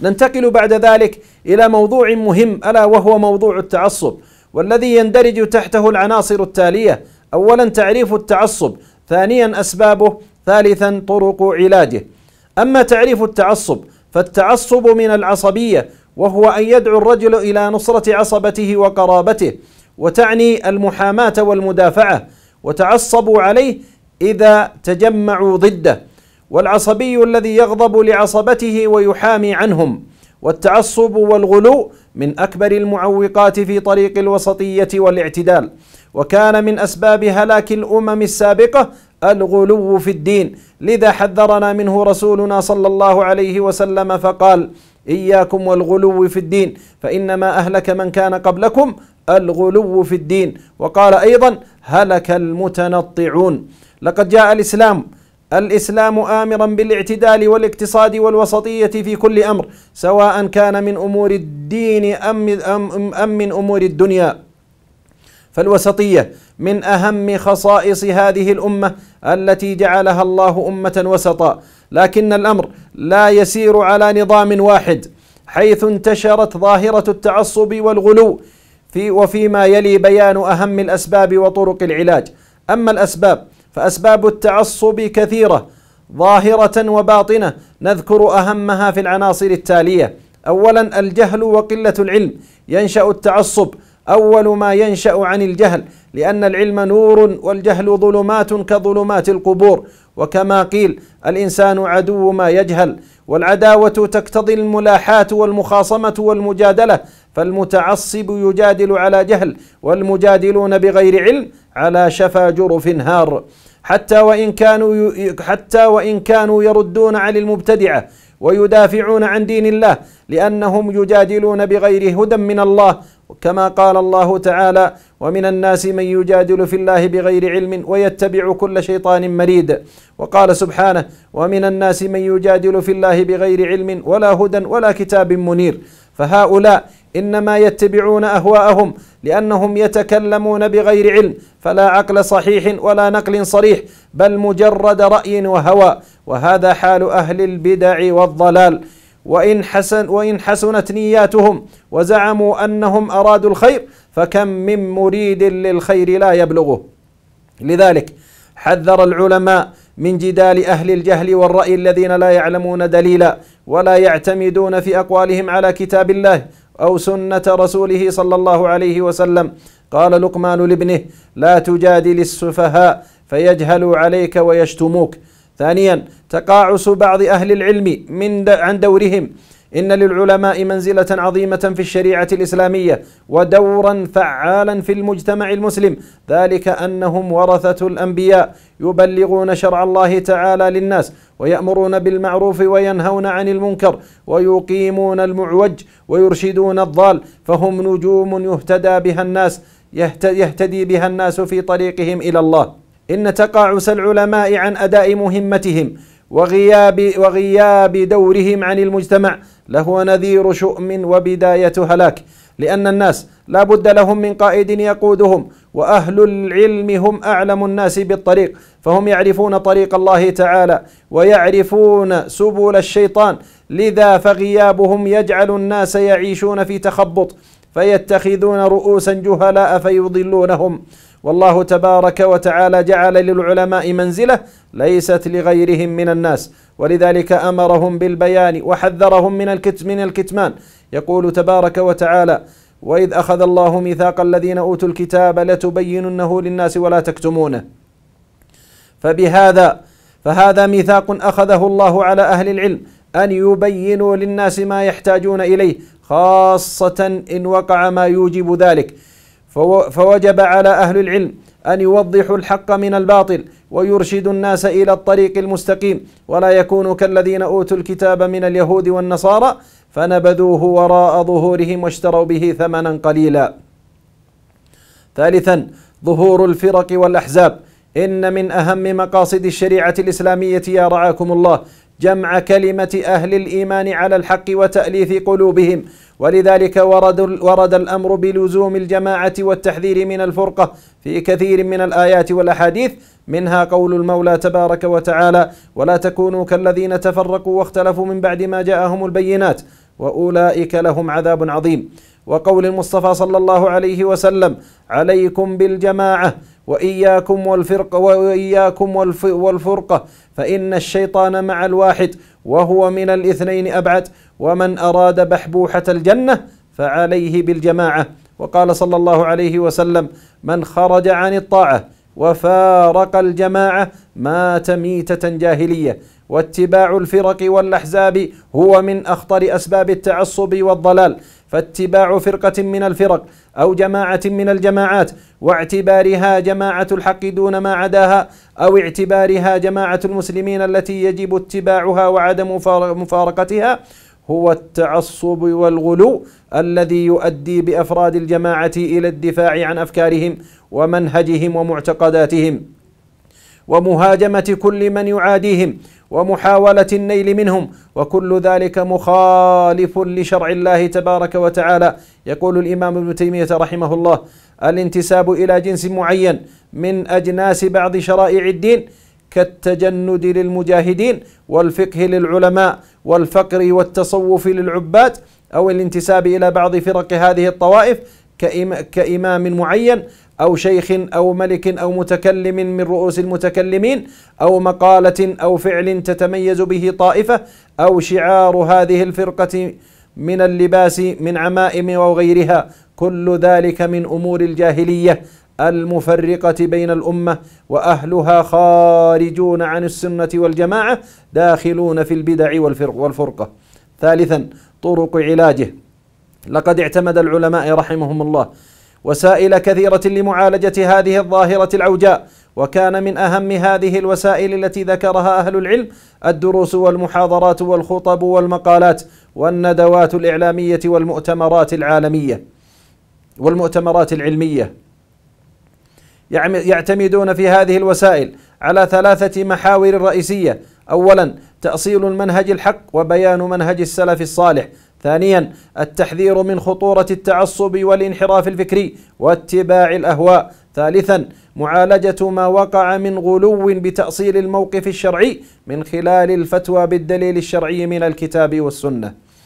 ننتقل بعد ذلك إلى موضوع مهم ألا وهو موضوع التعصب والذي يندرج تحته العناصر التالية أولا تعريف التعصب ثانيا أسبابه ثالثا طرق علاجه أما تعريف التعصب فالتعصب من العصبية وهو أن يدعو الرجل إلى نصرة عصبته وقرابته وتعني المحاماة والمدافعة وتعصبوا عليه إذا تجمعوا ضده والعصبي الذي يغضب لعصبته ويحامي عنهم والتعصب والغلو من اكبر المعوقات في طريق الوسطيه والاعتدال وكان من اسباب هلاك الامم السابقه الغلو في الدين لذا حذرنا منه رسولنا صلى الله عليه وسلم فقال اياكم والغلو في الدين فانما اهلك من كان قبلكم الغلو في الدين وقال ايضا هلك المتنطعون لقد جاء الاسلام الإسلام آمرا بالاعتدال والاقتصاد والوسطية في كل أمر سواء كان من أمور الدين أم, أم, أم من أمور الدنيا فالوسطية من أهم خصائص هذه الأمة التي جعلها الله أمة وسطا لكن الأمر لا يسير على نظام واحد حيث انتشرت ظاهرة التعصب والغلو في وفيما يلي بيان أهم الأسباب وطرق العلاج أما الأسباب فأسباب التعصب كثيرة ظاهرة وباطنة نذكر أهمها في العناصر التالية أولا الجهل وقلة العلم ينشأ التعصب أول ما ينشأ عن الجهل لأن العلم نور والجهل ظلمات كظلمات القبور وكما قيل الإنسان عدو ما يجهل والعداوة تقتضي الملاحاة والمخاصمة والمجادلة فالمتعصب يجادل على جهل والمجادلون بغير علم على شفا جرف هار حتى وإن كانوا حتى وإن كانوا يردون عن المبتدعة ويدافعون عن دين الله لأنهم يجادلون بغير هدى من الله كما قال الله تعالى ومن الناس من يجادل في الله بغير علم ويتبع كل شيطان مريد وقال سبحانه ومن الناس من يجادل في الله بغير علم ولا هدى ولا كتاب منير فهؤلاء انما يتبعون اهواءهم لانهم يتكلمون بغير علم فلا عقل صحيح ولا نقل صريح بل مجرد راي وهوى وهذا حال اهل البدع والضلال وإن, حسن وإن حسنت نياتهم وزعموا أنهم أرادوا الخير فكم من مريد للخير لا يبلغه لذلك حذر العلماء من جدال أهل الجهل والرأي الذين لا يعلمون دليلا ولا يعتمدون في أقوالهم على كتاب الله أو سنة رسوله صلى الله عليه وسلم قال لقمان لابنه لا تجادل السفهاء فيجهلوا عليك ويشتموك ثانيا تقاعس بعض أهل العلم من عن دورهم إن للعلماء منزلة عظيمة في الشريعة الإسلامية ودورا فعالا في المجتمع المسلم ذلك أنهم ورثة الأنبياء يبلغون شرع الله تعالى للناس ويأمرون بالمعروف وينهون عن المنكر ويقيمون المعوج ويرشدون الضال فهم نجوم يهتدى بها الناس يهتدي بها الناس في طريقهم إلى الله إن تقاعس العلماء عن أداء مهمتهم وغياب وغياب دورهم عن المجتمع لهو نذير شؤم وبداية هلاك لأن الناس لا بد لهم من قائد يقودهم وأهل العلم هم أعلم الناس بالطريق فهم يعرفون طريق الله تعالى ويعرفون سبل الشيطان لذا فغيابهم يجعل الناس يعيشون في تخبط فيتخذون رؤوسا جهلاء فيضلونهم والله تبارك وتعالى جعل للعلماء منزله ليست لغيرهم من الناس ولذلك امرهم بالبيان وحذرهم من من الكتمان يقول تبارك وتعالى واذ اخذ الله ميثاق الذين اوتوا الكتاب لتبيننه للناس ولا تكتمونه فبهذا فهذا ميثاق اخذه الله على اهل العلم ان يبينوا للناس ما يحتاجون اليه خاصه ان وقع ما يوجب ذلك فوجب على أهل العلم أن يوضحوا الحق من الباطل ويرشدوا الناس إلى الطريق المستقيم ولا يكونوا كالذين أوتوا الكتاب من اليهود والنصارى فنبذوه وراء ظهورهم واشتروا به ثمنا قليلا ثالثا ظهور الفرق والأحزاب إن من أهم مقاصد الشريعة الإسلامية يا رعاكم الله جمع كلمة أهل الإيمان على الحق وتأليف قلوبهم ولذلك ورد, ورد الأمر بلزوم الجماعة والتحذير من الفرقة في كثير من الآيات والأحاديث منها قول المولى تبارك وتعالى ولا تكونوا كالذين تفرقوا واختلفوا من بعد ما جاءهم البينات وأولئك لهم عذاب عظيم وقول المصطفى صلى الله عليه وسلم عليكم بالجماعة وإياكم والفرقة وإياكم والفرقة فإن الشيطان مع الواحد وهو من الاثنين أبعد ومن أراد بحبوحة الجنة فعليه بالجماعة وقال صلى الله عليه وسلم من خرج عن الطاعة وفارق الجماعة مات ميتة جاهلية واتباع الفرق والأحزاب هو من أخطر أسباب التعصب والضلال فاتباع فرقة من الفرق أو جماعة من الجماعات واعتبارها جماعة الحق دون ما عداها أو اعتبارها جماعة المسلمين التي يجب اتباعها وعدم مفارقتها هو التعصب والغلو الذي يؤدي بافراد الجماعه الى الدفاع عن افكارهم ومنهجهم ومعتقداتهم ومهاجمه كل من يعاديهم ومحاوله النيل منهم وكل ذلك مخالف لشرع الله تبارك وتعالى يقول الامام ابن تيميه رحمه الله الانتساب الى جنس معين من اجناس بعض شرائع الدين كالتجند للمجاهدين والفقه للعلماء والفقر والتصوف للعباد او الانتساب الى بعض فرق هذه الطوائف كإمام معين أو شيخ أو ملك أو متكلم من رؤوس المتكلمين أو مقالة أو فعل تتميز به طائفة أو شعار هذه الفرقة من اللباس من عمائم وغيرها كل ذلك من أمور الجاهلية المفرقة بين الأمة وأهلها خارجون عن السنة والجماعة داخلون في البدع والفرقة ثالثا طرق علاجه لقد اعتمد العلماء رحمهم الله وسائل كثيرة لمعالجة هذه الظاهرة العوجاء وكان من أهم هذه الوسائل التي ذكرها أهل العلم الدروس والمحاضرات والخطب والمقالات والندوات الإعلامية والمؤتمرات العالمية والمؤتمرات العلمية يعتمدون في هذه الوسائل على ثلاثة محاور رئيسية أولا تأصيل المنهج الحق وبيان منهج السلف الصالح ثانيا التحذير من خطورة التعصب والانحراف الفكري واتباع الأهواء ثالثا معالجة ما وقع من غلو بتأصيل الموقف الشرعي من خلال الفتوى بالدليل الشرعي من الكتاب والسنة